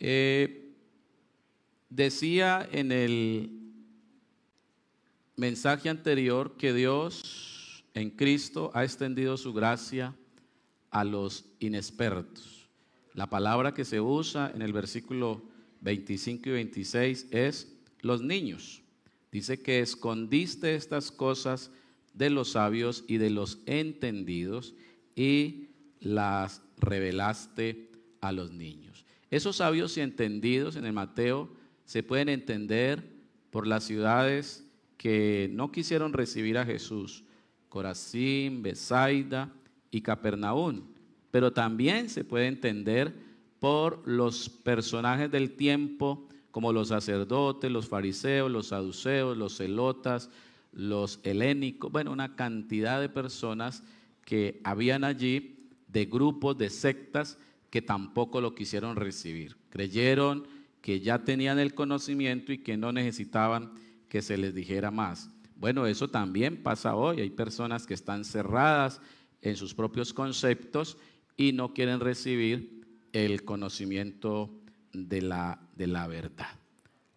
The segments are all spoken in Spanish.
Eh, decía en el mensaje anterior que Dios en Cristo ha extendido su gracia a los inexpertos. La palabra que se usa en el versículo 25 y 26 es los niños. Dice que escondiste estas cosas de los sabios y de los entendidos y las revelaste a los niños. Esos sabios y entendidos en el Mateo se pueden entender por las ciudades que no quisieron recibir a Jesús, Corazín, Besaida y Capernaum, pero también se puede entender por los personajes del tiempo como los sacerdotes, los fariseos, los saduceos, los celotas, los helénicos, bueno, una cantidad de personas que habían allí, de grupos, de sectas, que tampoco lo quisieron recibir. Creyeron que ya tenían el conocimiento y que no necesitaban que se les dijera más. Bueno, eso también pasa hoy. Hay personas que están cerradas en sus propios conceptos y no quieren recibir el conocimiento de la, de la verdad.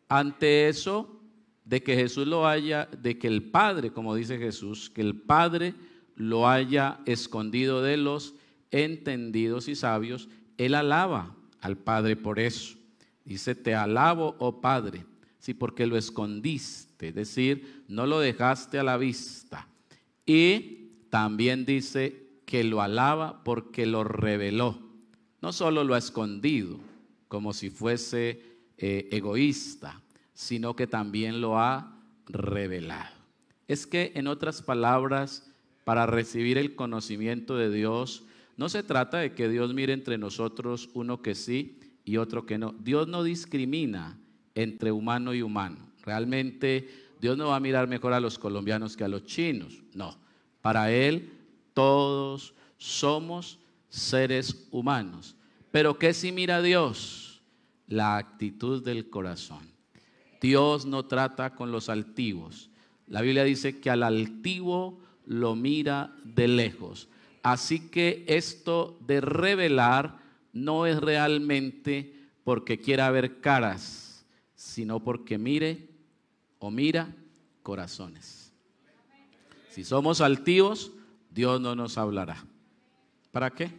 Ante eso, de que Jesús lo haya, de que el Padre, como dice Jesús, que el Padre lo haya escondido de los entendidos y sabios él alaba al Padre por eso. Dice, te alabo, oh Padre, sí, porque lo escondiste, es decir, no lo dejaste a la vista. Y también dice que lo alaba porque lo reveló. No solo lo ha escondido como si fuese eh, egoísta, sino que también lo ha revelado. Es que, en otras palabras, para recibir el conocimiento de Dios, no se trata de que Dios mire entre nosotros uno que sí y otro que no. Dios no discrimina entre humano y humano. Realmente Dios no va a mirar mejor a los colombianos que a los chinos. No. Para Él todos somos seres humanos. Pero ¿qué si mira Dios? La actitud del corazón. Dios no trata con los altivos. La Biblia dice que al altivo lo mira de lejos, Así que esto de revelar no es realmente porque quiera ver caras, sino porque mire o mira corazones. Si somos altivos, Dios no nos hablará. ¿Para qué?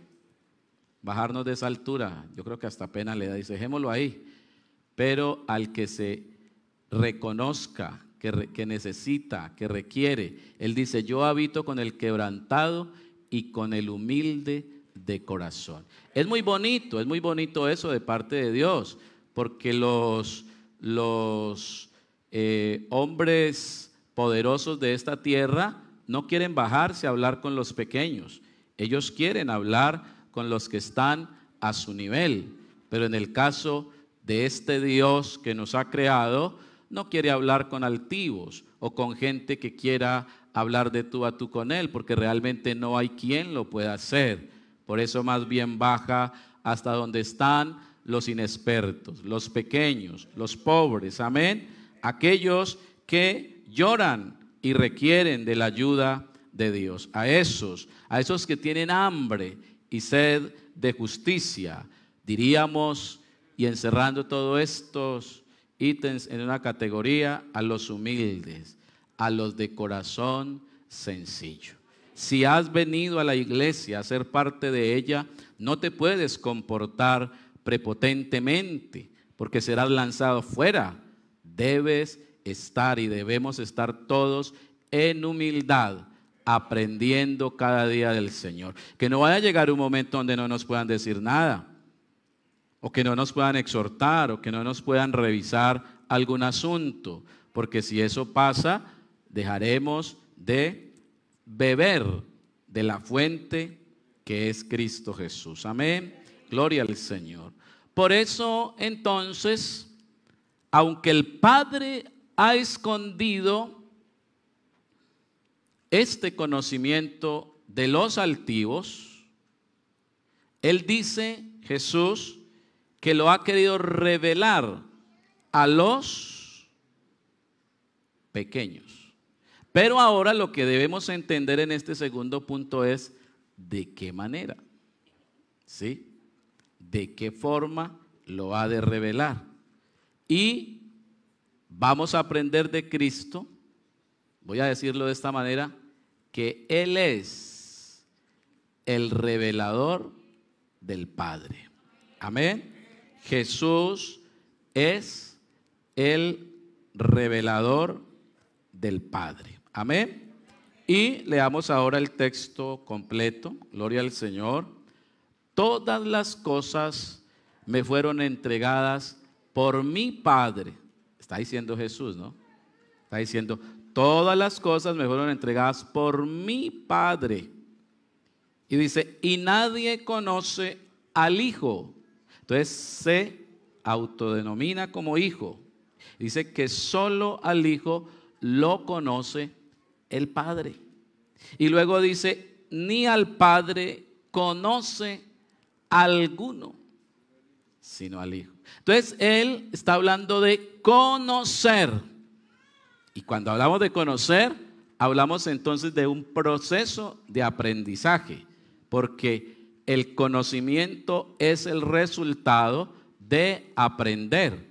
Bajarnos de esa altura. Yo creo que hasta pena le da, dice, dejémoslo ahí. Pero al que se reconozca, que, que necesita, que requiere, Él dice, yo habito con el quebrantado y con el humilde de corazón. Es muy bonito, es muy bonito eso de parte de Dios, porque los, los eh, hombres poderosos de esta tierra no quieren bajarse a hablar con los pequeños, ellos quieren hablar con los que están a su nivel, pero en el caso de este Dios que nos ha creado, no quiere hablar con altivos o con gente que quiera hablar de tú a tú con Él, porque realmente no hay quien lo pueda hacer. Por eso más bien baja hasta donde están los inexpertos, los pequeños, los pobres, amén, aquellos que lloran y requieren de la ayuda de Dios, a esos, a esos que tienen hambre y sed de justicia, diríamos, y encerrando todos estos ítems en una categoría, a los humildes, a los de corazón sencillo. Si has venido a la iglesia a ser parte de ella, no te puedes comportar prepotentemente, porque serás lanzado fuera. Debes estar y debemos estar todos en humildad, aprendiendo cada día del Señor. Que no vaya a llegar un momento donde no nos puedan decir nada, o que no nos puedan exhortar, o que no nos puedan revisar algún asunto, porque si eso pasa, dejaremos de beber de la fuente que es Cristo Jesús. Amén. Gloria al Señor. Por eso entonces, aunque el Padre ha escondido este conocimiento de los altivos, Él dice, Jesús, que lo ha querido revelar a los pequeños. Pero ahora lo que debemos entender en este segundo punto es de qué manera, ¿sí? De qué forma lo ha de revelar. Y vamos a aprender de Cristo, voy a decirlo de esta manera, que Él es el revelador del Padre. Amén. Jesús es el revelador del Padre. Amén. Y leamos ahora el texto completo. Gloria al Señor. Todas las cosas me fueron entregadas por mi Padre. Está diciendo Jesús, ¿no? Está diciendo, todas las cosas me fueron entregadas por mi Padre. Y dice, y nadie conoce al Hijo. Entonces se autodenomina como Hijo. Dice que solo al Hijo lo conoce el Padre. Y luego dice, ni al Padre conoce alguno, sino al Hijo. Entonces, Él está hablando de conocer. Y cuando hablamos de conocer, hablamos entonces de un proceso de aprendizaje, porque el conocimiento es el resultado de aprender.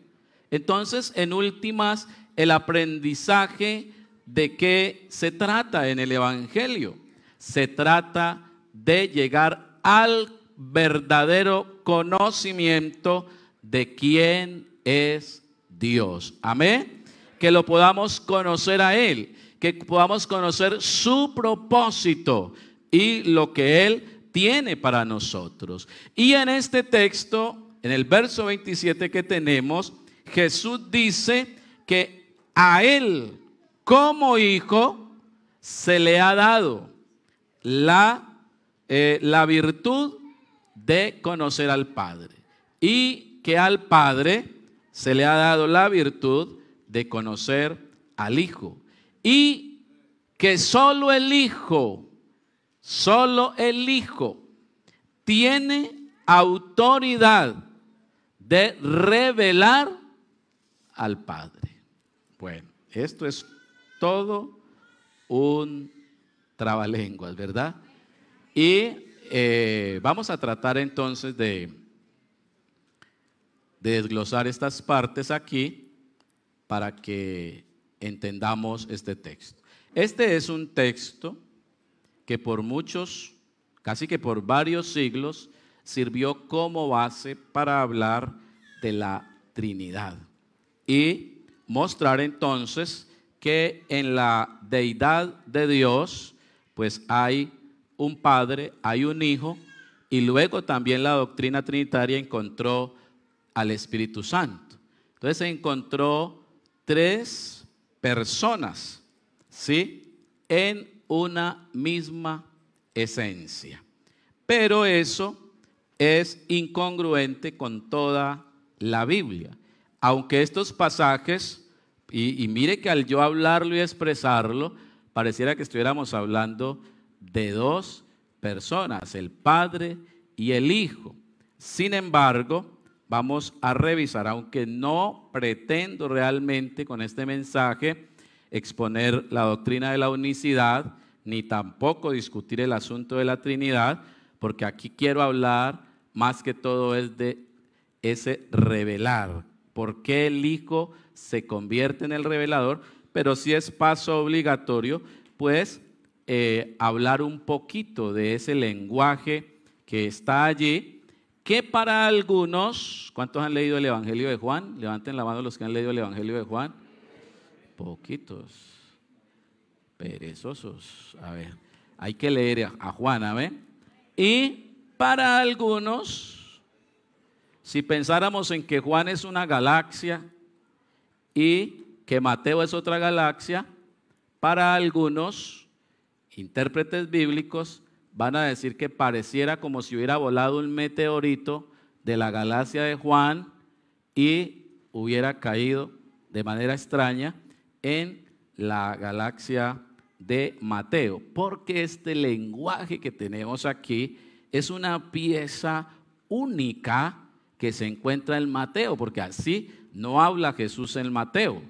Entonces, en últimas, el aprendizaje de qué se trata en el Evangelio. Se trata de llegar al verdadero conocimiento de quién es Dios. Amén. Que lo podamos conocer a Él, que podamos conocer su propósito y lo que Él tiene para nosotros. Y en este texto, en el verso 27 que tenemos, Jesús dice que a Él como hijo se le ha dado la, eh, la virtud de conocer al Padre y que al Padre se le ha dado la virtud de conocer al Hijo y que solo el Hijo, solo el Hijo tiene autoridad de revelar al Padre. Bueno, esto es todo un trabalenguas, ¿verdad? Y eh, vamos a tratar entonces de desglosar estas partes aquí para que entendamos este texto. Este es un texto que por muchos, casi que por varios siglos, sirvió como base para hablar de la Trinidad y mostrar entonces que en la deidad de Dios, pues hay un Padre, hay un Hijo, y luego también la doctrina trinitaria encontró al Espíritu Santo. Entonces encontró tres personas, ¿sí? En una misma esencia. Pero eso es incongruente con toda la Biblia. Aunque estos pasajes y, mire que al yo hablarlo y expresarlo, pareciera que estuviéramos hablando de dos personas, el Padre y el Hijo. Sin embargo, vamos a revisar, aunque no pretendo realmente con este mensaje exponer la doctrina de la unicidad, ni tampoco discutir el asunto de la Trinidad, porque aquí quiero hablar más que todo es de ese revelar por qué el Hijo se convierte en el revelador, pero si es paso obligatorio, pues eh, hablar un poquito de ese lenguaje que está allí, que para algunos, ¿cuántos han leído el Evangelio de Juan? Levanten la mano los que han leído el Evangelio de Juan. Poquitos, perezosos. A ver, hay que leer a Juan, a ver Y para algunos, si pensáramos en que Juan es una galaxia y que Mateo es otra galaxia, para algunos intérpretes bíblicos van a decir que pareciera como si hubiera volado un meteorito de la galaxia de Juan y hubiera caído de manera extraña en la galaxia de Mateo, porque este lenguaje que tenemos aquí es una pieza única que se encuentra en Mateo, porque así no habla Jesús en Mateo.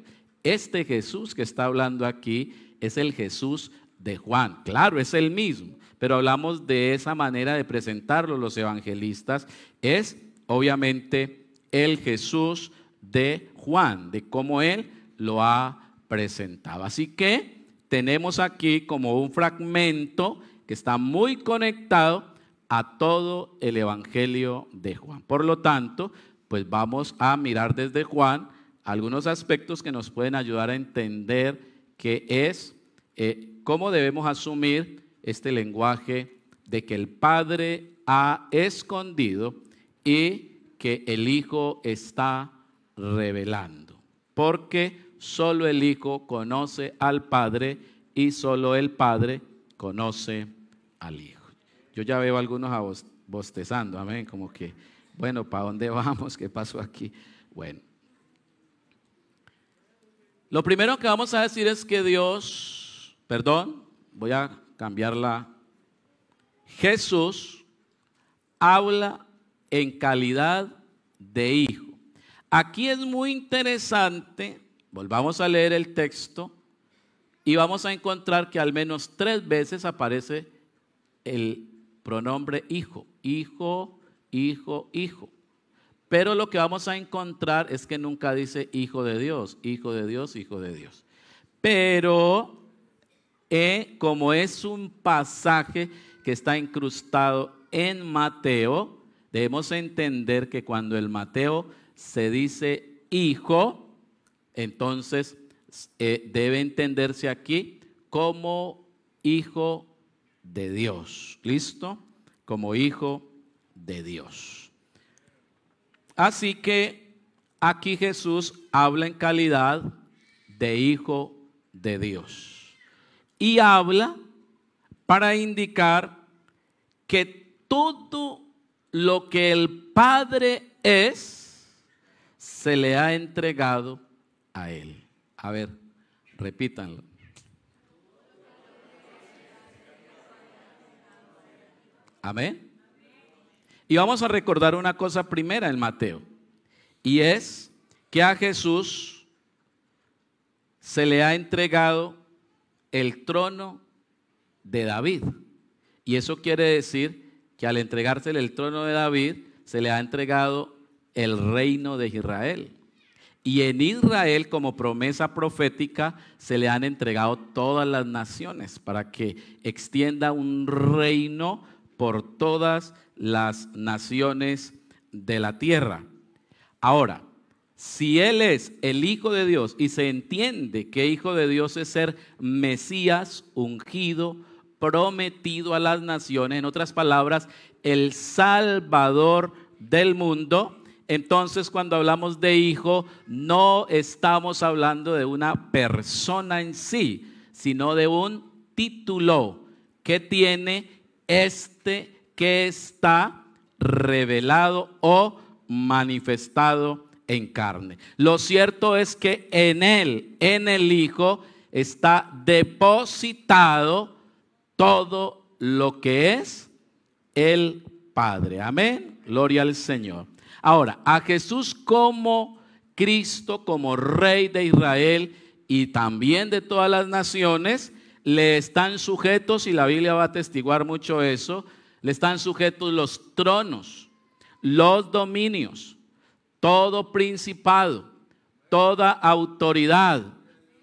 Este Jesús que está hablando aquí es el Jesús de Juan. Claro, es el mismo, pero hablamos de esa manera de presentarlo los evangelistas. Es obviamente el Jesús de Juan, de cómo él lo ha presentado. Así que tenemos aquí como un fragmento que está muy conectado a todo el Evangelio de Juan. Por lo tanto, pues vamos a mirar desde Juan algunos aspectos que nos pueden ayudar a entender qué es, eh, cómo debemos asumir este lenguaje de que el Padre ha escondido y que el Hijo está revelando. Porque solo el Hijo conoce al Padre y solo el Padre conoce al Hijo. Yo ya veo algunos a bostezando, amén, como que, bueno, ¿para dónde vamos? ¿Qué pasó aquí? Bueno. Lo primero que vamos a decir es que Dios, perdón, voy a cambiarla. Jesús habla en calidad de hijo. Aquí es muy interesante, volvamos a leer el texto y vamos a encontrar que al menos tres veces aparece el pronombre hijo, hijo, hijo, hijo. Pero lo que vamos a encontrar es que nunca dice hijo de Dios, hijo de Dios, hijo de Dios. Pero eh, como es un pasaje que está incrustado en Mateo, debemos entender que cuando el Mateo se dice hijo, entonces eh, debe entenderse aquí como hijo de Dios. ¿Listo? Como hijo de Dios. Así que aquí Jesús habla en calidad de hijo de Dios. Y habla para indicar que todo lo que el Padre es, se le ha entregado a Él. A ver, repítanlo. Amén. Y vamos a recordar una cosa primera en Mateo. Y es que a Jesús se le ha entregado el trono de David. Y eso quiere decir que al entregársele el trono de David, se le ha entregado el reino de Israel. Y en Israel, como promesa profética, se le han entregado todas las naciones para que extienda un reino por todas las naciones de la tierra. Ahora, si Él es el Hijo de Dios y se entiende que Hijo de Dios es ser Mesías ungido, prometido a las naciones, en otras palabras, el Salvador del mundo, entonces cuando hablamos de Hijo, no estamos hablando de una persona en sí, sino de un título que tiene este que está revelado o manifestado en carne. Lo cierto es que en Él, en el Hijo, está depositado todo lo que es el Padre. Amén. Gloria al Señor. Ahora, a Jesús como Cristo, como Rey de Israel y también de todas las naciones, le están sujetos, y la Biblia va a atestiguar mucho eso, le están sujetos los tronos, los dominios, todo principado, toda autoridad,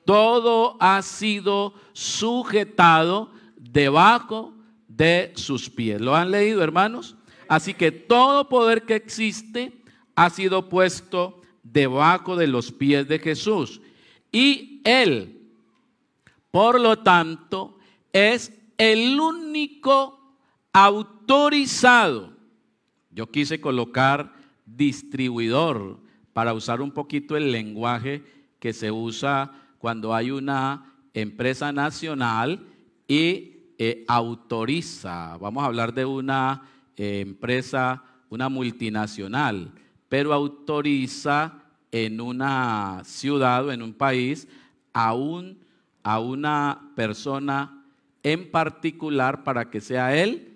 todo ha sido sujetado debajo de sus pies. ¿Lo han leído, hermanos? Así que todo poder que existe ha sido puesto debajo de los pies de Jesús. Y Él por lo tanto, es el único autorizado. Yo quise colocar distribuidor para usar un poquito el lenguaje que se usa cuando hay una empresa nacional y eh, autoriza. Vamos a hablar de una eh, empresa, una multinacional, pero autoriza en una ciudad o en un país a un a una persona en particular para que sea él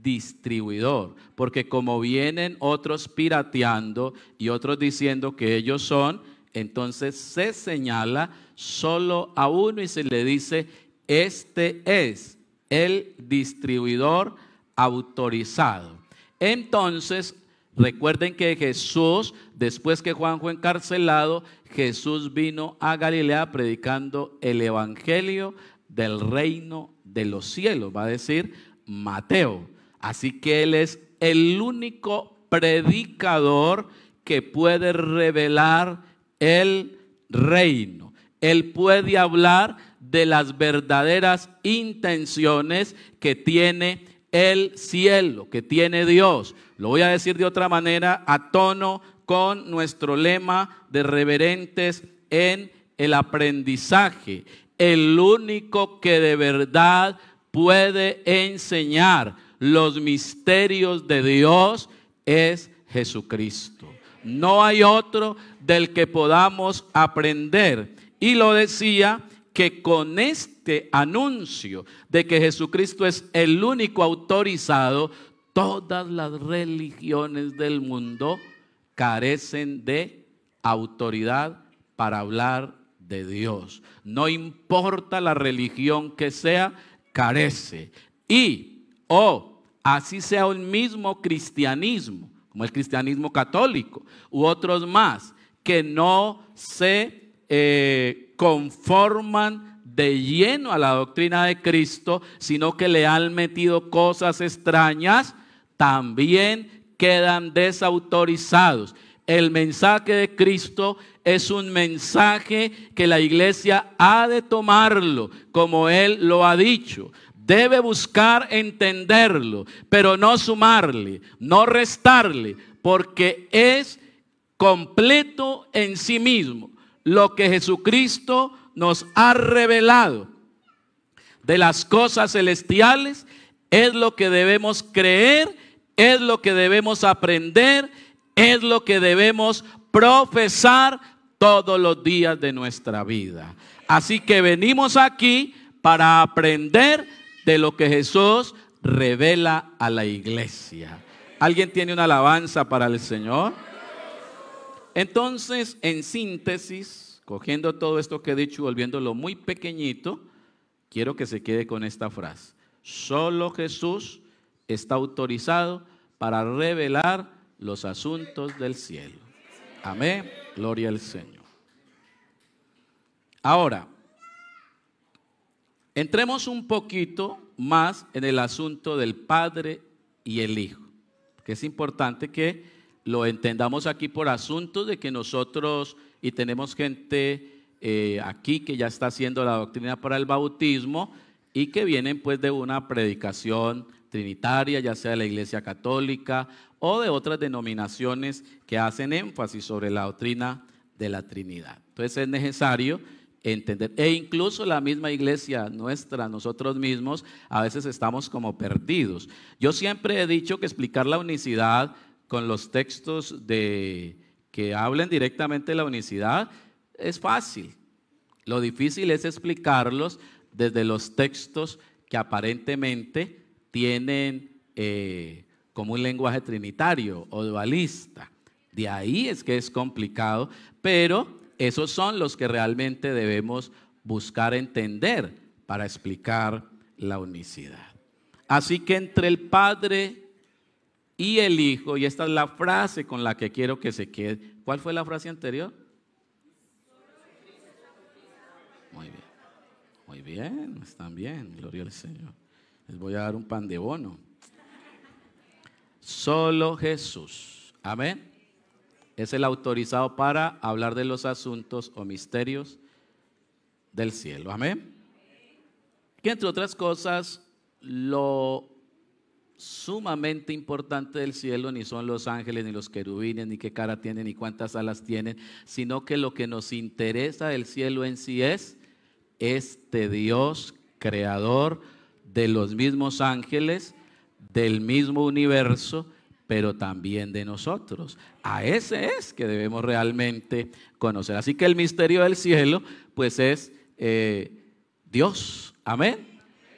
distribuidor, porque como vienen otros pirateando y otros diciendo que ellos son, entonces se señala solo a uno y se le dice, este es el distribuidor autorizado. Entonces Recuerden que Jesús, después que Juan fue encarcelado, Jesús vino a Galilea predicando el Evangelio del reino de los cielos, va a decir Mateo. Así que Él es el único predicador que puede revelar el reino. Él puede hablar de las verdaderas intenciones que tiene el cielo que tiene Dios. Lo voy a decir de otra manera, a tono con nuestro lema de reverentes en el aprendizaje. El único que de verdad puede enseñar los misterios de Dios es Jesucristo. No hay otro del que podamos aprender. Y lo decía que con este anuncio de que Jesucristo es el único autorizado, todas las religiones del mundo carecen de autoridad para hablar de Dios. No importa la religión que sea, carece. Y, o oh, así sea el mismo cristianismo, como el cristianismo católico u otros más, que no se... Eh, conforman de lleno a la doctrina de Cristo, sino que le han metido cosas extrañas, también quedan desautorizados. El mensaje de Cristo es un mensaje que la iglesia ha de tomarlo, como Él lo ha dicho. Debe buscar entenderlo, pero no sumarle, no restarle, porque es completo en sí mismo lo que Jesucristo nos ha revelado de las cosas celestiales, es lo que debemos creer, es lo que debemos aprender, es lo que debemos profesar todos los días de nuestra vida. Así que venimos aquí para aprender de lo que Jesús revela a la iglesia. ¿Alguien tiene una alabanza para el Señor? Entonces, en síntesis, cogiendo todo esto que he dicho, volviéndolo muy pequeñito, quiero que se quede con esta frase. Solo Jesús está autorizado para revelar los asuntos del cielo. Amén. Gloria al Señor. Ahora, entremos un poquito más en el asunto del Padre y el Hijo, que es importante que lo entendamos aquí por asuntos de que nosotros, y tenemos gente eh, aquí que ya está haciendo la doctrina para el bautismo y que vienen pues de una predicación trinitaria, ya sea de la Iglesia Católica o de otras denominaciones que hacen énfasis sobre la doctrina de la Trinidad. Entonces es necesario entender, e incluso la misma iglesia nuestra, nosotros mismos, a veces estamos como perdidos. Yo siempre he dicho que explicar la unicidad con los textos de, que hablen directamente de la unicidad es fácil. Lo difícil es explicarlos desde los textos que aparentemente tienen eh, como un lenguaje trinitario o dualista. De ahí es que es complicado, pero esos son los que realmente debemos buscar entender para explicar la unicidad. Así que entre el Padre y el Hijo, y esta es la frase con la que quiero que se quede. ¿Cuál fue la frase anterior? Muy bien, muy bien, están bien, gloria al Señor. Les voy a dar un pan de bono. Solo Jesús, amén. Es el autorizado para hablar de los asuntos o misterios del cielo, amén. Que entre otras cosas lo sumamente importante del cielo ni son los ángeles, ni los querubines, ni qué cara tienen, ni cuántas alas tienen, sino que lo que nos interesa del cielo en sí es este Dios creador de los mismos ángeles, del mismo universo, pero también de nosotros. A ese es que debemos realmente conocer. Así que el misterio del cielo, pues es eh, Dios, amén,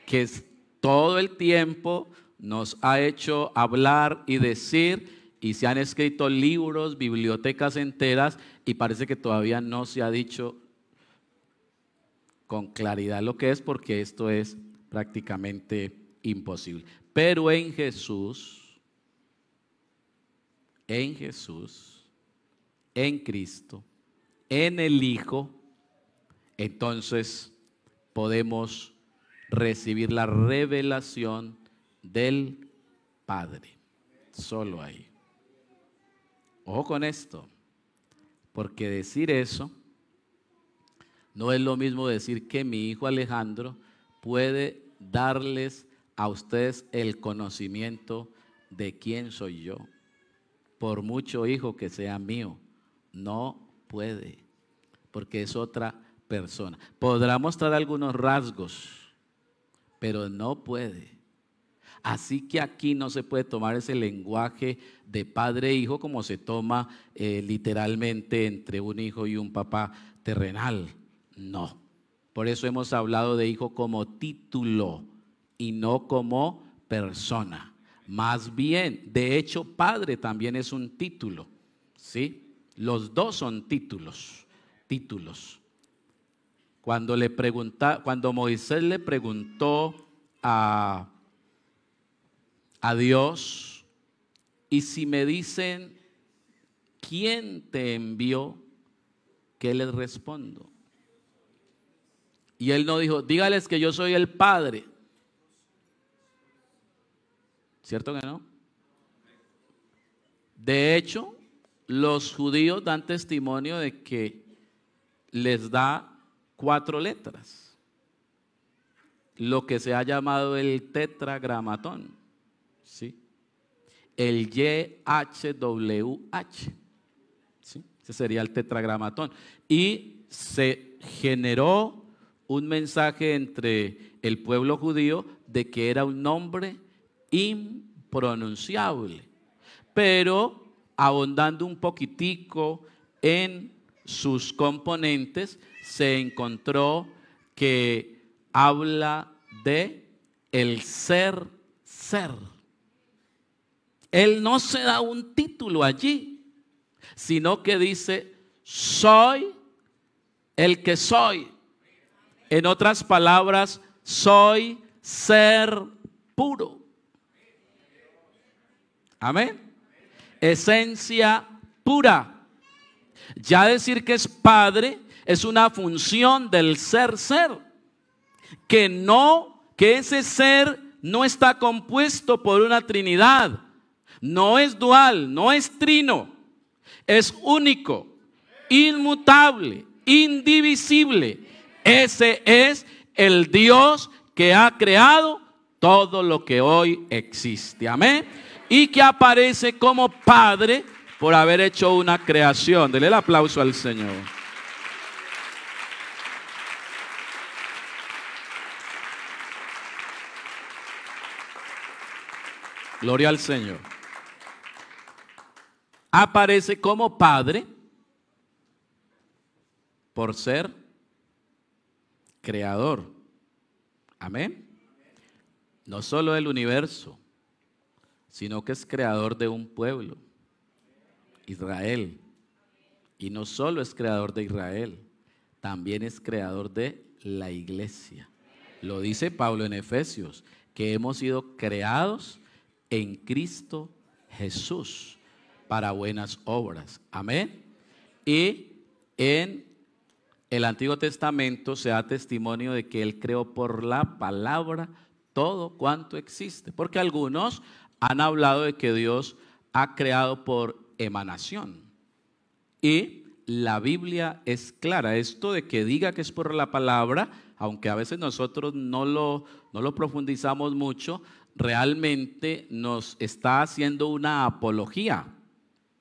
que es todo el tiempo nos ha hecho hablar y decir y se han escrito libros, bibliotecas enteras y parece que todavía no se ha dicho con claridad lo que es porque esto es prácticamente imposible. Pero en Jesús, en Jesús, en Cristo, en el Hijo, entonces podemos recibir la revelación del Padre. Solo ahí. Ojo con esto, porque decir eso no es lo mismo decir que mi hijo Alejandro puede darles a ustedes el conocimiento de quién soy yo. Por mucho hijo que sea mío, no puede, porque es otra persona. Podrá mostrar algunos rasgos, pero no puede. Así que aquí no se puede tomar ese lenguaje de padre e hijo como se toma eh, literalmente entre un hijo y un papá terrenal. No. Por eso hemos hablado de hijo como título y no como persona. Más bien, de hecho, padre también es un título. ¿Sí? Los dos son títulos. Títulos. Cuando, le pregunta, cuando Moisés le preguntó a a Dios y si me dicen, ¿quién te envió? ¿Qué les respondo? Y él no dijo, dígales que yo soy el Padre. ¿Cierto que no? De hecho, los judíos dan testimonio de que les da cuatro letras, lo que se ha llamado el tetragramatón. ¿sí? El YHWH, ¿sí? Ese sería el tetragramatón. Y se generó un mensaje entre el pueblo judío de que era un nombre impronunciable. Pero abondando un poquitico en sus componentes, se encontró que habla de el ser ser. Él no se da un título allí, sino que dice, soy el que soy. En otras palabras, soy ser puro. Amén. Esencia pura. Ya decir que es padre es una función del ser ser. Que no, que ese ser no está compuesto por una trinidad, no es dual, no es trino. Es único, inmutable, indivisible. Ese es el Dios que ha creado todo lo que hoy existe. Amén. Y que aparece como Padre por haber hecho una creación. Dele el aplauso al Señor. Gloria al Señor aparece como padre por ser creador. Amén. No solo del universo, sino que es creador de un pueblo, Israel. Y no solo es creador de Israel, también es creador de la iglesia. Lo dice Pablo en Efesios, que hemos sido creados en Cristo Jesús para buenas obras. Amén. Y en el Antiguo Testamento se da testimonio de que Él creó por la palabra todo cuanto existe. Porque algunos han hablado de que Dios ha creado por emanación. Y la Biblia es clara. Esto de que diga que es por la palabra, aunque a veces nosotros no lo, no lo profundizamos mucho, realmente nos está haciendo una apología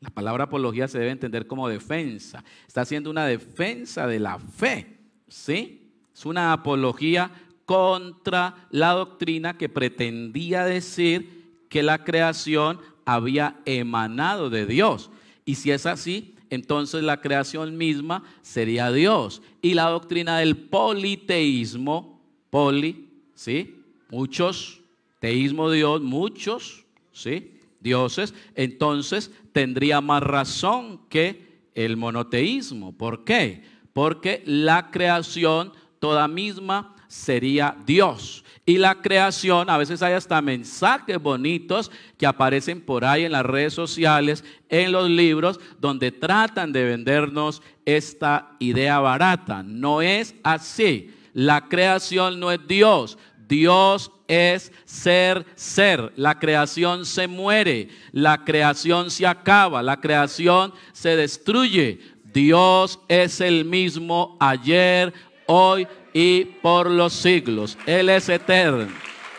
la palabra apología se debe entender como defensa. Está haciendo una defensa de la fe. ¿Sí? Es una apología contra la doctrina que pretendía decir que la creación había emanado de Dios. Y si es así, entonces la creación misma sería Dios. Y la doctrina del politeísmo, poli, ¿sí? Muchos, teísmo Dios, muchos, ¿sí? dioses, entonces tendría más razón que el monoteísmo. ¿Por qué? Porque la creación toda misma sería Dios. Y la creación, a veces hay hasta mensajes bonitos que aparecen por ahí en las redes sociales, en los libros, donde tratan de vendernos esta idea barata. No es así. La creación no es Dios. Dios es ser, ser. La creación se muere, la creación se acaba, la creación se destruye. Dios es el mismo ayer, hoy y por los siglos. Él es eterno.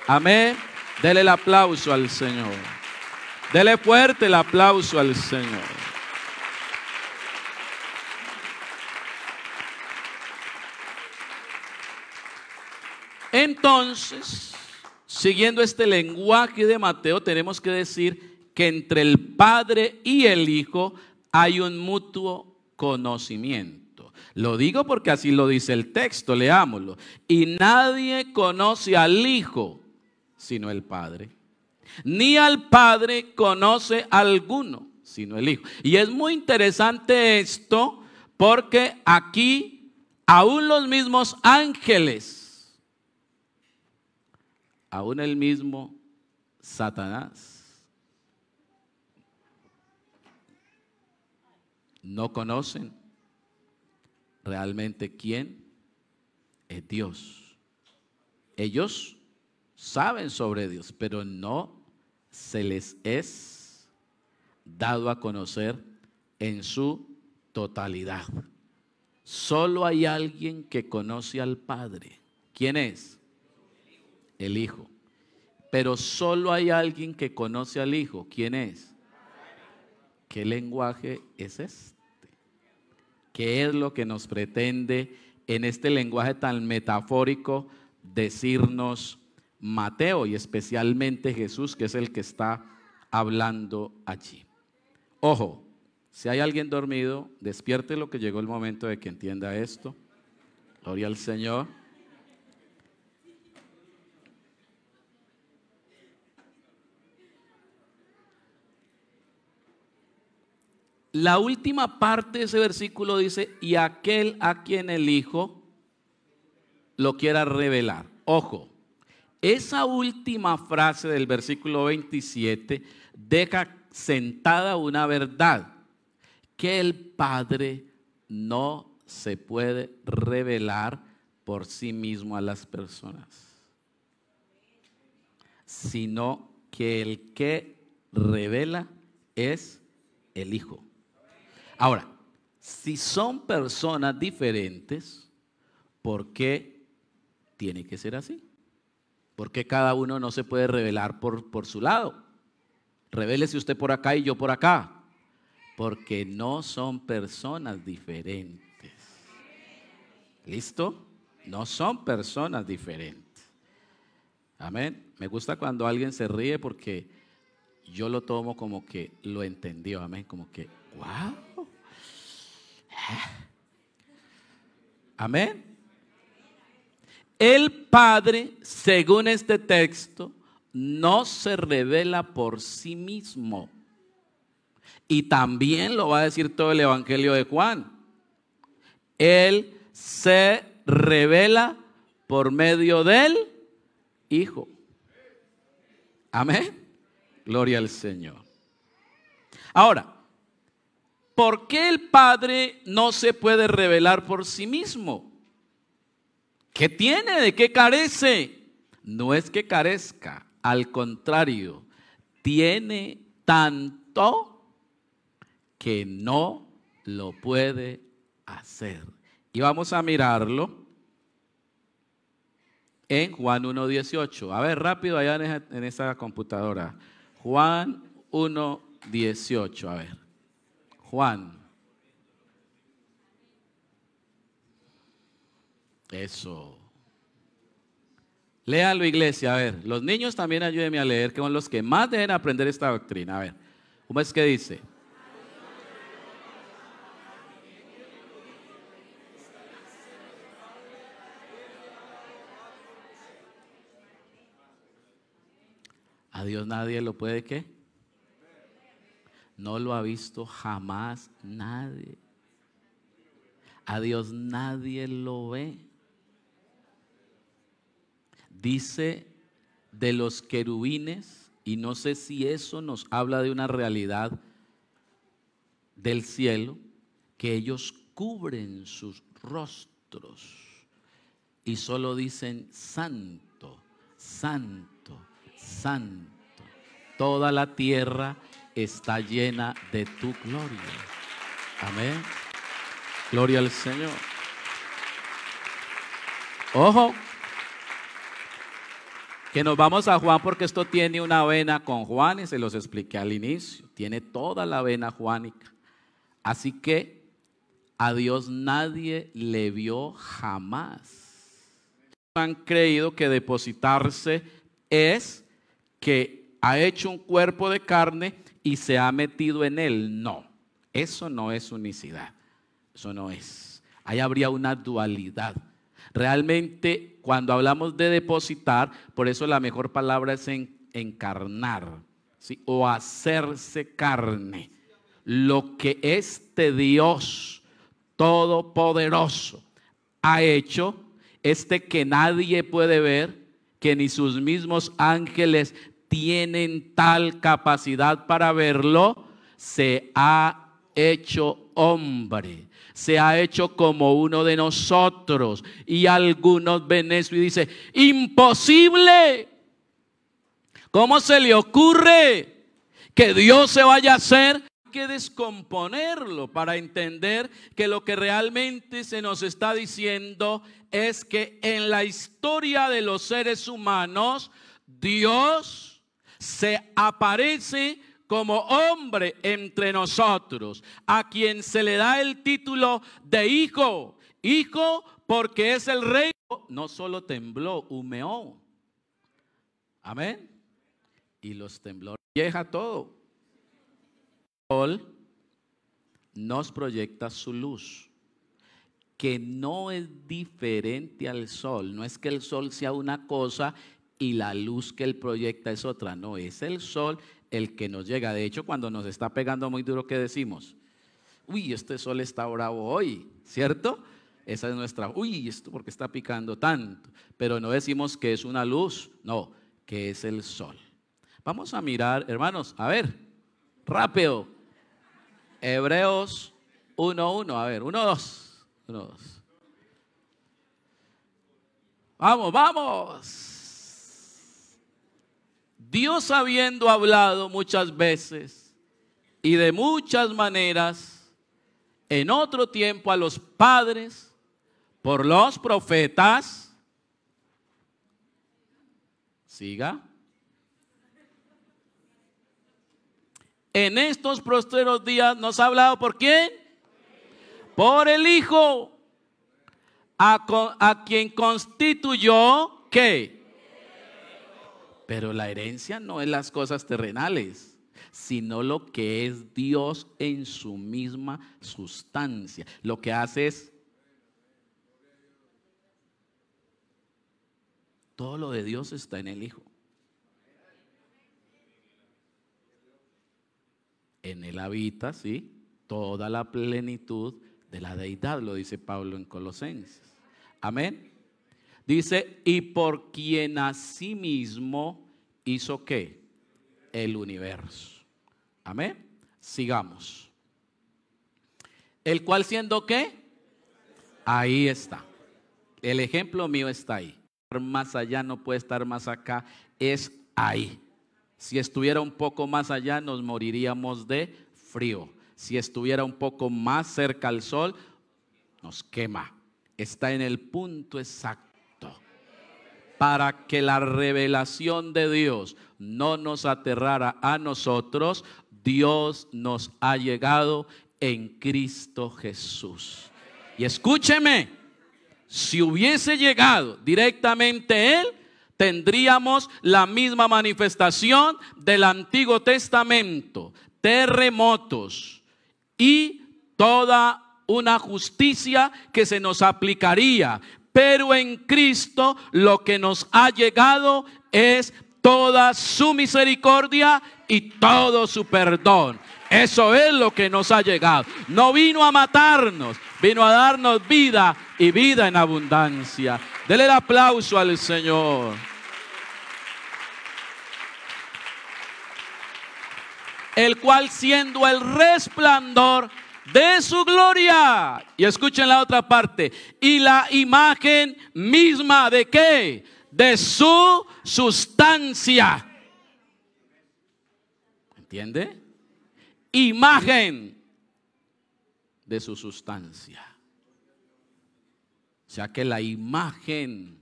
Amén. Dele el aplauso al Señor. Dele fuerte el aplauso al Señor. Entonces, siguiendo este lenguaje de Mateo, tenemos que decir que entre el Padre y el Hijo hay un mutuo conocimiento. Lo digo porque así lo dice el texto, leámoslo. Y nadie conoce al Hijo sino el Padre. Ni al Padre conoce alguno sino el Hijo. Y es muy interesante esto porque aquí aún los mismos ángeles aún el mismo Satanás no conocen realmente quién es Dios. Ellos saben sobre Dios, pero no se les es dado a conocer en su totalidad. Solo hay alguien que conoce al Padre. ¿Quién es? el Hijo. Pero solo hay alguien que conoce al Hijo. ¿Quién es? ¿Qué lenguaje es este? ¿Qué es lo que nos pretende en este lenguaje tan metafórico decirnos Mateo y especialmente Jesús, que es el que está hablando allí? Ojo, si hay alguien dormido, despierte lo que llegó el momento de que entienda esto. Gloria al Señor. La última parte de ese versículo dice, y aquel a quien el Hijo lo quiera revelar. Ojo, esa última frase del versículo 27 deja sentada una verdad, que el Padre no se puede revelar por sí mismo a las personas, sino que el que revela es el Hijo. Ahora, si son personas diferentes, ¿por qué tiene que ser así? ¿Por qué cada uno no se puede revelar por, por su lado? Revelese usted por acá y yo por acá. Porque no son personas diferentes. ¿Listo? No son personas diferentes. Amén. Me gusta cuando alguien se ríe porque yo lo tomo como que lo entendió. Amén. Como que, ¡guau! Amén. El Padre, según este texto, no se revela por sí mismo. Y también lo va a decir todo el Evangelio de Juan. Él se revela por medio del Hijo. Amén. Gloria al Señor. Ahora, ¿por qué el Padre no se puede revelar por sí mismo? ¿Qué tiene? ¿De qué carece? No es que carezca, al contrario, tiene tanto que no lo puede hacer. Y vamos a mirarlo en Juan 1.18. A ver, rápido allá en esa, en computadora. Juan 1.18, a ver. Juan. Eso. Léalo, iglesia. A ver, los niños también ayúdenme a leer, que son los que más deben aprender esta doctrina. A ver, ¿cómo es que dice? A Dios nadie lo puede, que no lo ha visto jamás nadie. A Dios nadie lo ve. Dice de los querubines, y no sé si eso nos habla de una realidad del cielo, que ellos cubren sus rostros y solo dicen, santo, santo, santo. Toda la tierra está llena de tu gloria. Amén. Gloria al Señor. Ojo, que nos vamos a Juan porque esto tiene una vena con Juan y se los expliqué al inicio. Tiene toda la vena juanica. Así que a Dios nadie le vio jamás. Han creído que depositarse es que ha hecho un cuerpo de carne y se ha metido en él. No, eso no es unicidad. Eso no es. Ahí habría una dualidad. Realmente, cuando hablamos de depositar, por eso la mejor palabra es encarnar ¿sí? o hacerse carne. Lo que este Dios todopoderoso ha hecho, este que nadie puede ver, que ni sus mismos ángeles tienen tal capacidad para verlo, se ha hecho hombre, se ha hecho como uno de nosotros. Y algunos ven eso y Dice imposible. ¿Cómo se le ocurre que Dios se vaya a hacer? Hay que descomponerlo para entender que lo que realmente se nos está diciendo es que en la historia de los seres humanos, Dios se aparece como hombre entre nosotros, a quien se le da el título de hijo. Hijo porque es el rey. No solo tembló, humeó. Amén. Y los temblores vieja todo. Sol nos proyecta su luz, que no es diferente al sol. No es que el sol sea una cosa y la luz que él proyecta es otra. No, es el sol el que nos llega. De hecho, cuando nos está pegando muy duro, ¿qué decimos? Uy, este sol está bravo hoy, ¿cierto? Esa es nuestra, uy, esto porque está picando tanto. Pero no decimos que es una luz, no, que es el sol. Vamos a mirar, hermanos, a ver, rápido. Hebreos 1.1, a ver, 1.2, 1.2. Vamos, vamos. Dios habiendo hablado muchas veces y de muchas maneras en otro tiempo a los padres por los profetas, siga, en estos prósperos días nos ha hablado por quién? Por el Hijo, a, a quien constituyó que pero la herencia no es las cosas terrenales, sino lo que es Dios en su misma sustancia. Lo que hace es todo lo de Dios está en el Hijo. En él habita, sí, toda la plenitud de la deidad, lo dice Pablo en Colosenses. Amén. Dice, y por quien a sí mismo hizo qué? El universo. Amén. Sigamos. El cual siendo qué? Ahí está. El ejemplo mío está ahí. Más allá no puede estar más acá. Es ahí. Si estuviera un poco más allá nos moriríamos de frío. Si estuviera un poco más cerca al sol, nos quema. Está en el punto exacto para que la revelación de Dios no nos aterrara a nosotros, Dios nos ha llegado en Cristo Jesús. Y escúcheme, si hubiese llegado directamente Él, tendríamos la misma manifestación del Antiguo Testamento, terremotos y toda una justicia que se nos aplicaría, pero en Cristo lo que nos ha llegado es toda su misericordia y todo su perdón. Eso es lo que nos ha llegado. No vino a matarnos, vino a darnos vida y vida en abundancia. Dele el aplauso al Señor. El cual siendo el resplandor de su gloria. Y escuchen la otra parte. Y la imagen misma de qué? De su sustancia. ¿Entiende? Imagen de su sustancia. O sea que la imagen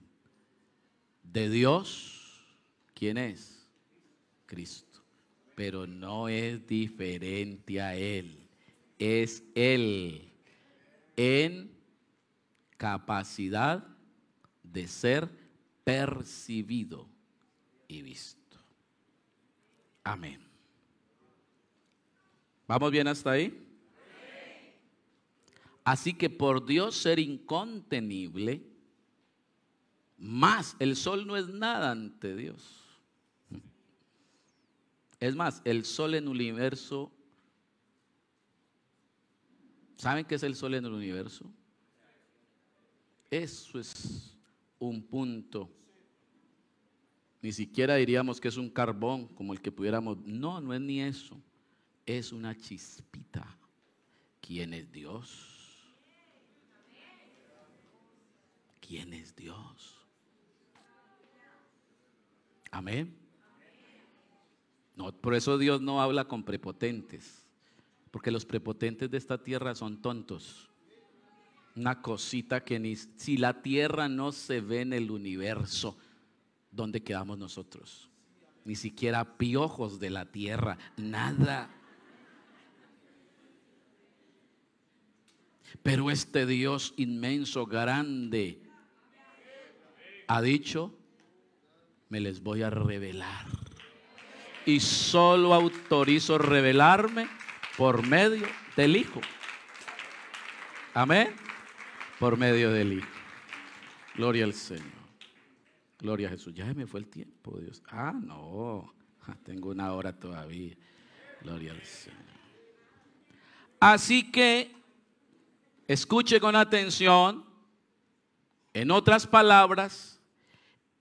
de Dios, ¿quién es? Cristo. Pero no es diferente a Él es Él en capacidad de ser percibido y visto. Amén. ¿Vamos bien hasta ahí? Así que por Dios ser incontenible, más el sol no es nada ante Dios. Es más, el sol en el universo ¿Saben qué es el sol en el universo? Eso es un punto. Ni siquiera diríamos que es un carbón como el que pudiéramos. No, no es ni eso. Es una chispita. ¿Quién es Dios? ¿Quién es Dios? Amén. No, por eso Dios no habla con prepotentes. Porque los prepotentes de esta tierra son tontos. Una cosita que ni si la tierra no se ve en el universo, ¿dónde quedamos nosotros? Ni siquiera piojos de la tierra, nada. Pero este Dios inmenso, grande, ha dicho, me les voy a revelar. Y solo autorizo revelarme por medio del Hijo. Amén. Por medio del Hijo. Gloria al Señor. Gloria a Jesús. Ya me fue el tiempo, Dios. Ah, no. Ah, tengo una hora todavía. Gloria al Señor. Así que escuche con atención. En otras palabras,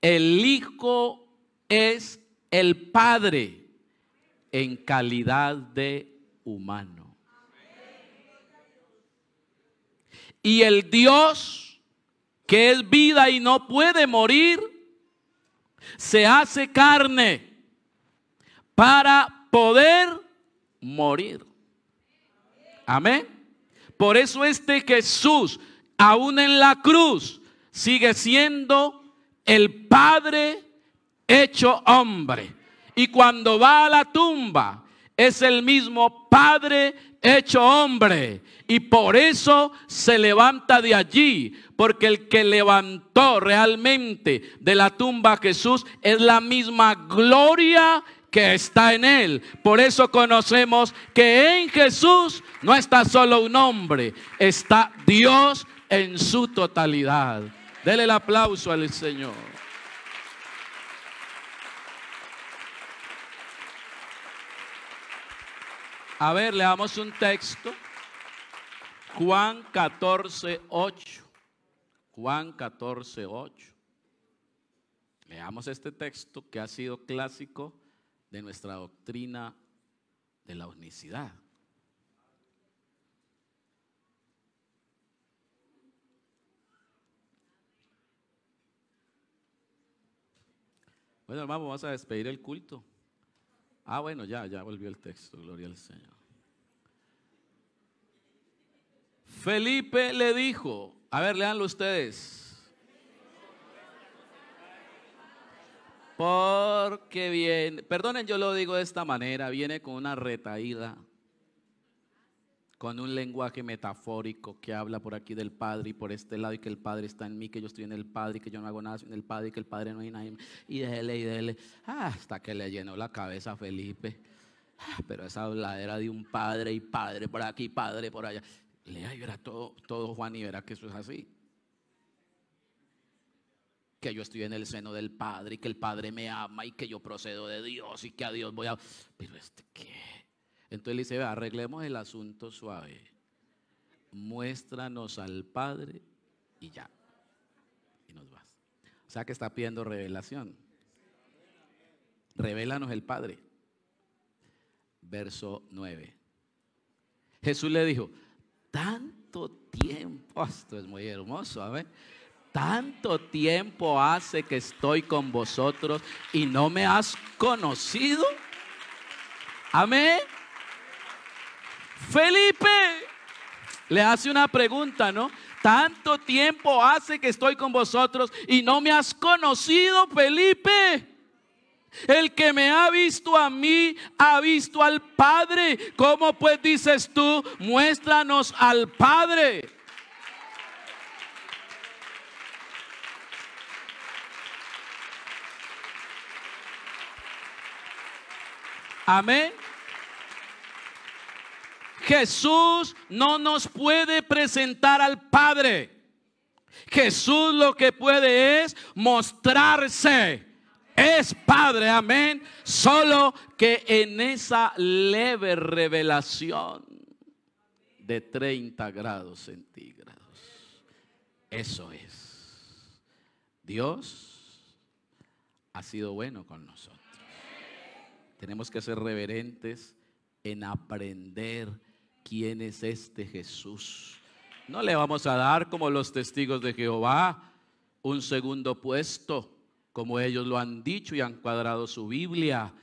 el Hijo es el Padre en calidad de humano. Y el Dios que es vida y no puede morir, se hace carne para poder morir. Amén. Por eso este Jesús, aún en la cruz, sigue siendo el Padre hecho hombre. Y cuando va a la tumba es el mismo Padre hecho hombre y por eso se levanta de allí, porque el que levantó realmente de la tumba a Jesús es la misma gloria que está en Él. Por eso conocemos que en Jesús no está solo un hombre, está Dios en su totalidad. Dele el aplauso al Señor. A ver, damos un texto. Juan 14, 8. Juan 14, 8. Leamos este texto que ha sido clásico de nuestra doctrina de la unicidad. Bueno, hermano, vamos a despedir el culto. Ah, bueno, ya, ya volvió el texto, gloria al Señor. Felipe le dijo, a ver, leanlo ustedes. Porque viene, perdonen, yo lo digo de esta manera, viene con una retaída con un lenguaje metafórico que habla por aquí del Padre y por este lado y que el Padre está en mí, que yo estoy en el Padre y que yo no hago nada en el Padre y que el Padre no hay nadie. Y déjele y de ah, hasta que le llenó la cabeza a Felipe. Ah, pero esa era de un padre y padre por aquí, padre por allá. Lea y verá todo, todo Juan y verá que eso es así. Que yo estoy en el seno del Padre y que el Padre me ama y que yo procedo de Dios y que a Dios voy a... Pero este qué entonces le dice, Ve, arreglemos el asunto suave. Muéstranos al Padre y ya. Y nos vas. O sea que está pidiendo revelación. Revelanos el Padre. Verso 9. Jesús le dijo, tanto tiempo, ah, esto es muy hermoso, ver, Tanto tiempo hace que estoy con vosotros y no me has conocido. Amén. Felipe le hace una pregunta, ¿no? Tanto tiempo hace que estoy con vosotros y no me has conocido, Felipe. El que me ha visto a mí, ha visto al Padre. ¿Cómo pues dices tú, muéstranos al Padre? Amén. Jesús no nos puede presentar al Padre. Jesús lo que puede es mostrarse. Es Padre, amén. Solo que en esa leve revelación de 30 grados centígrados. Eso es. Dios ha sido bueno con nosotros. Tenemos que ser reverentes en aprender quién es este Jesús. No le vamos a dar como los testigos de Jehová un segundo puesto, como ellos lo han dicho y han cuadrado su Biblia.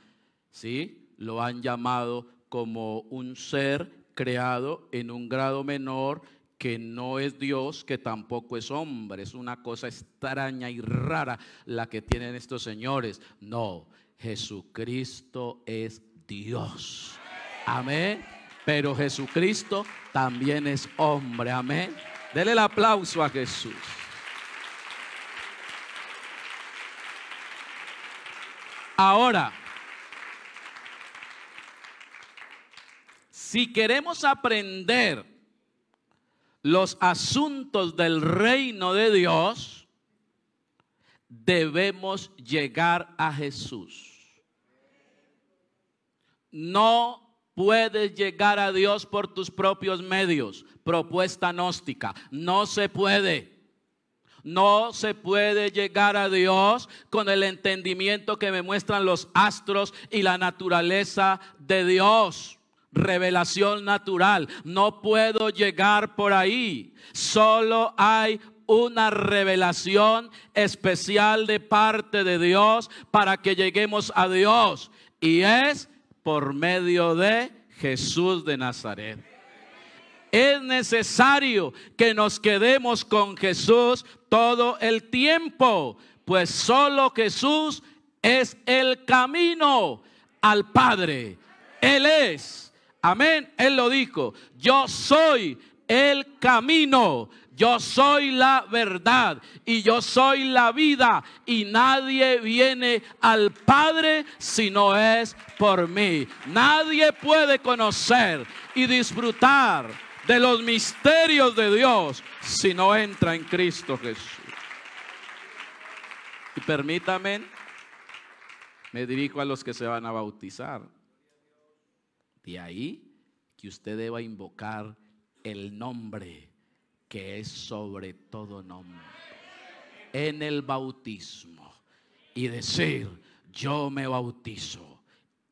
¿Sí? Lo han llamado como un ser creado en un grado menor que no es Dios, que tampoco es hombre. Es una cosa extraña y rara la que tienen estos señores. No, Jesucristo es Dios. Amén. Pero Jesucristo también es hombre. Amén. Dele el aplauso a Jesús. Ahora, si queremos aprender los asuntos del reino de Dios, debemos llegar a Jesús. No puedes llegar a Dios por tus propios medios. Propuesta gnóstica. No se puede. No se puede llegar a Dios con el entendimiento que me muestran los astros y la naturaleza de Dios. Revelación natural. No puedo llegar por ahí. Solo hay una revelación especial de parte de Dios para que lleguemos a Dios. Y es por medio de Jesús de Nazaret. Es necesario que nos quedemos con Jesús todo el tiempo, pues solo Jesús es el camino al Padre. Él es, amén, Él lo dijo, yo soy el camino, yo soy la verdad y yo soy la vida y nadie viene al Padre si no es por mí. Nadie puede conocer y disfrutar de los misterios de Dios si no entra en Cristo Jesús. Y permítame, me dirijo a los que se van a bautizar. De ahí que usted deba invocar el nombre que es sobre todo nombre, en el bautismo y decir, yo me bautizo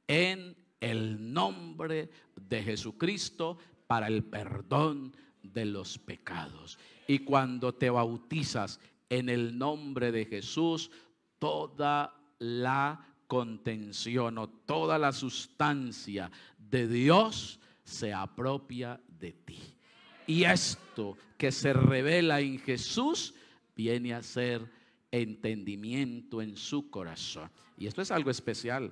en el nombre de Jesucristo para el perdón de los pecados. Y cuando te bautizas en el nombre de Jesús, toda la contención o toda la sustancia de Dios se apropia de ti. Y esto que se revela en Jesús viene a ser entendimiento en su corazón. Y esto es algo especial,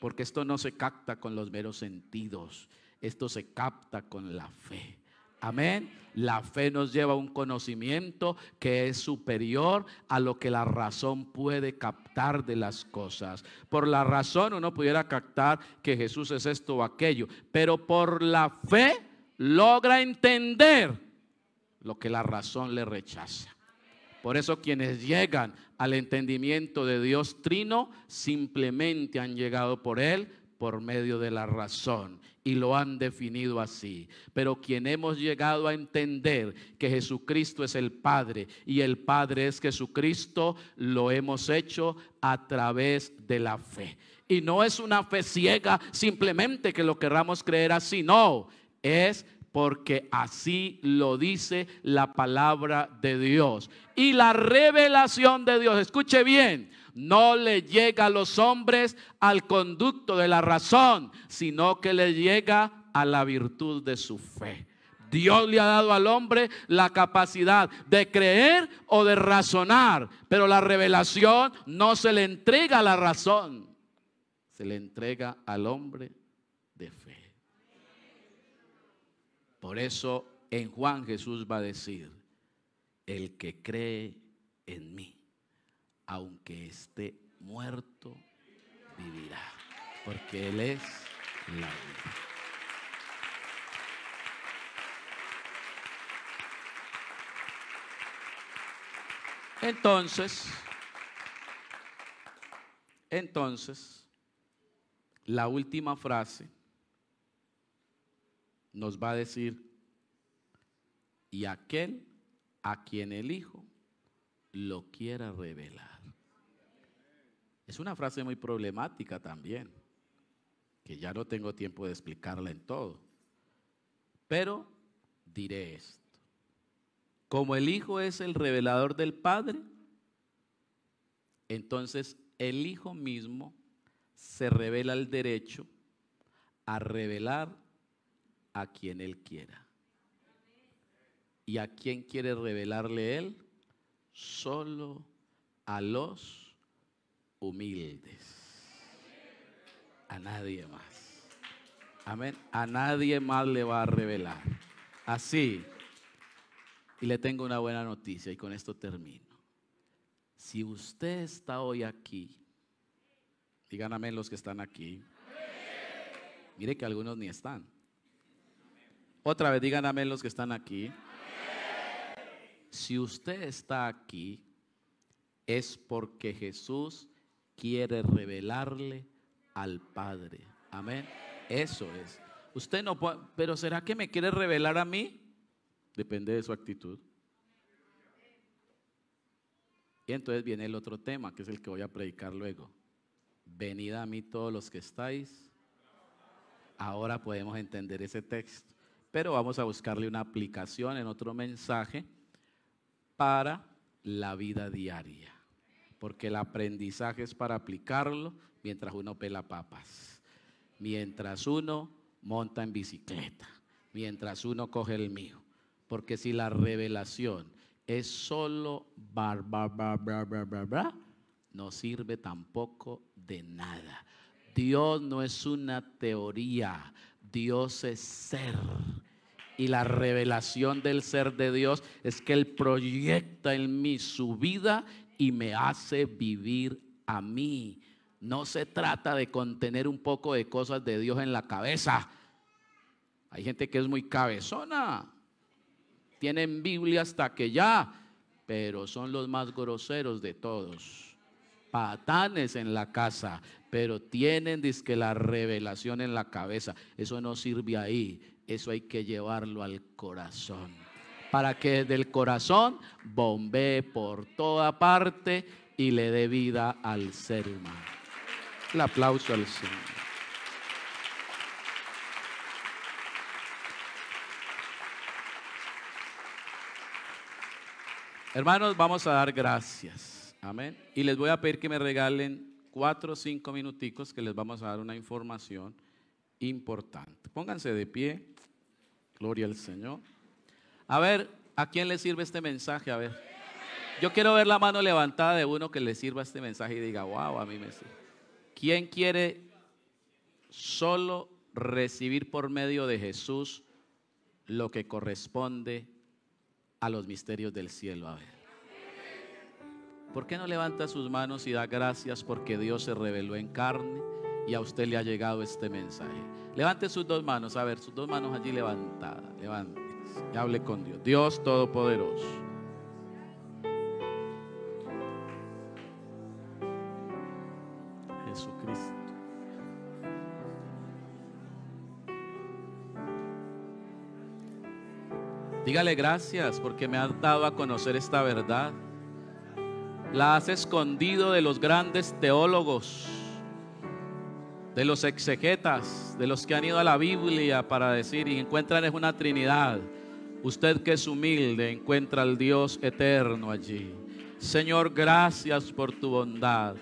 porque esto no se capta con los meros sentidos, esto se capta con la fe. Amén. La fe nos lleva a un conocimiento que es superior a lo que la razón puede captar de las cosas. Por la razón uno pudiera captar que Jesús es esto o aquello, pero por la fe logra entender lo que la razón le rechaza. Por eso quienes llegan al entendimiento de Dios trino simplemente han llegado por Él por medio de la razón y lo han definido así. Pero quien hemos llegado a entender que Jesucristo es el Padre y el Padre es Jesucristo, lo hemos hecho a través de la fe. Y no es una fe ciega simplemente que lo querramos creer así, no, es porque así lo dice la palabra de Dios. Y la revelación de Dios, escuche bien, no le llega a los hombres al conducto de la razón, sino que le llega a la virtud de su fe. Dios le ha dado al hombre la capacidad de creer o de razonar, pero la revelación no se le entrega a la razón, se le entrega al hombre Por eso en Juan Jesús va a decir, el que cree en mí, aunque esté muerto, vivirá, porque Él es la vida. Entonces, entonces, la última frase nos va a decir, y aquel a quien el Hijo lo quiera revelar. Es una frase muy problemática también, que ya no tengo tiempo de explicarla en todo. Pero diré esto. Como el Hijo es el revelador del Padre, entonces el Hijo mismo se revela el derecho a revelar a quien Él quiera. ¿Y a quién quiere revelarle Él? Solo a los humildes. A nadie más. Amén. A nadie más le va a revelar. Así. Y le tengo una buena noticia y con esto termino. Si usted está hoy aquí, digan amén los que están aquí. Mire que algunos ni están. Otra vez, digan amén los que están aquí. Si usted está aquí, es porque Jesús quiere revelarle al Padre. Amén. Eso es. Usted no puede, pero ¿será que me quiere revelar a mí? Depende de su actitud. Y entonces viene el otro tema, que es el que voy a predicar luego. Venid a mí todos los que estáis. Ahora podemos entender ese texto pero vamos a buscarle una aplicación en otro mensaje para la vida diaria, porque el aprendizaje es para aplicarlo mientras uno pela papas, mientras uno monta en bicicleta, mientras uno coge el mío, porque si la revelación es solo bar, bar, bar, bar, no sirve tampoco de nada. Dios no es una teoría, Dios es ser y la revelación del ser de Dios es que Él proyecta en mí su vida y me hace vivir a mí. No se trata de contener un poco de cosas de Dios en la cabeza. Hay gente que es muy cabezona. Tienen Biblia hasta que ya, pero son los más groseros de todos. Patanes en la casa, pero tienen dizque la revelación en la cabeza. Eso no sirve ahí. Eso hay que llevarlo al corazón. Para que del corazón bombee por toda parte y le dé vida al ser humano. El aplauso al Señor. Hermanos, vamos a dar gracias. Amén. Y les voy a pedir que me regalen cuatro o cinco minuticos que les vamos a dar una información importante. Pónganse de pie. Gloria al Señor. A ver, ¿a quién le sirve este mensaje? A ver. Yo quiero ver la mano levantada de uno que le sirva este mensaje y diga, wow, a mí me sirve. ¿Quién quiere solo recibir por medio de Jesús lo que corresponde a los misterios del cielo? A ver. ¿Por qué no levanta sus manos y da gracias porque Dios se reveló en carne? y a usted le ha llegado este mensaje. Levante sus dos manos, a ver, sus dos manos allí levantadas. Levante y hable con Dios. Dios Todopoderoso. Jesucristo. Dígale gracias porque me has dado a conocer esta verdad. La has escondido de los grandes teólogos de los exegetas, de los que han ido a la Biblia para decir y encuentran es una Trinidad. Usted que es humilde encuentra al Dios eterno allí. Señor, gracias por tu bondad.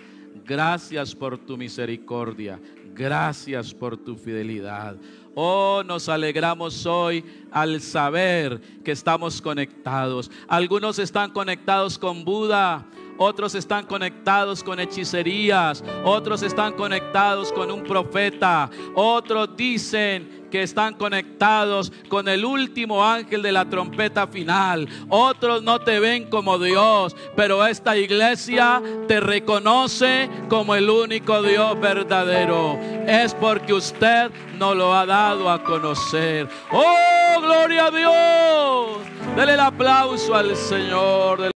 Gracias por tu misericordia. Gracias por tu fidelidad. Oh, nos alegramos hoy al saber que estamos conectados. Algunos están conectados con Buda, otros están conectados con hechicerías, otros están conectados con un profeta, otros dicen que están conectados con el último ángel de la trompeta final. Otros no te ven como Dios, pero esta iglesia te reconoce como el único Dios verdadero. Es porque usted no lo ha dado a conocer. Oh, gloria a Dios. Dele el aplauso al Señor.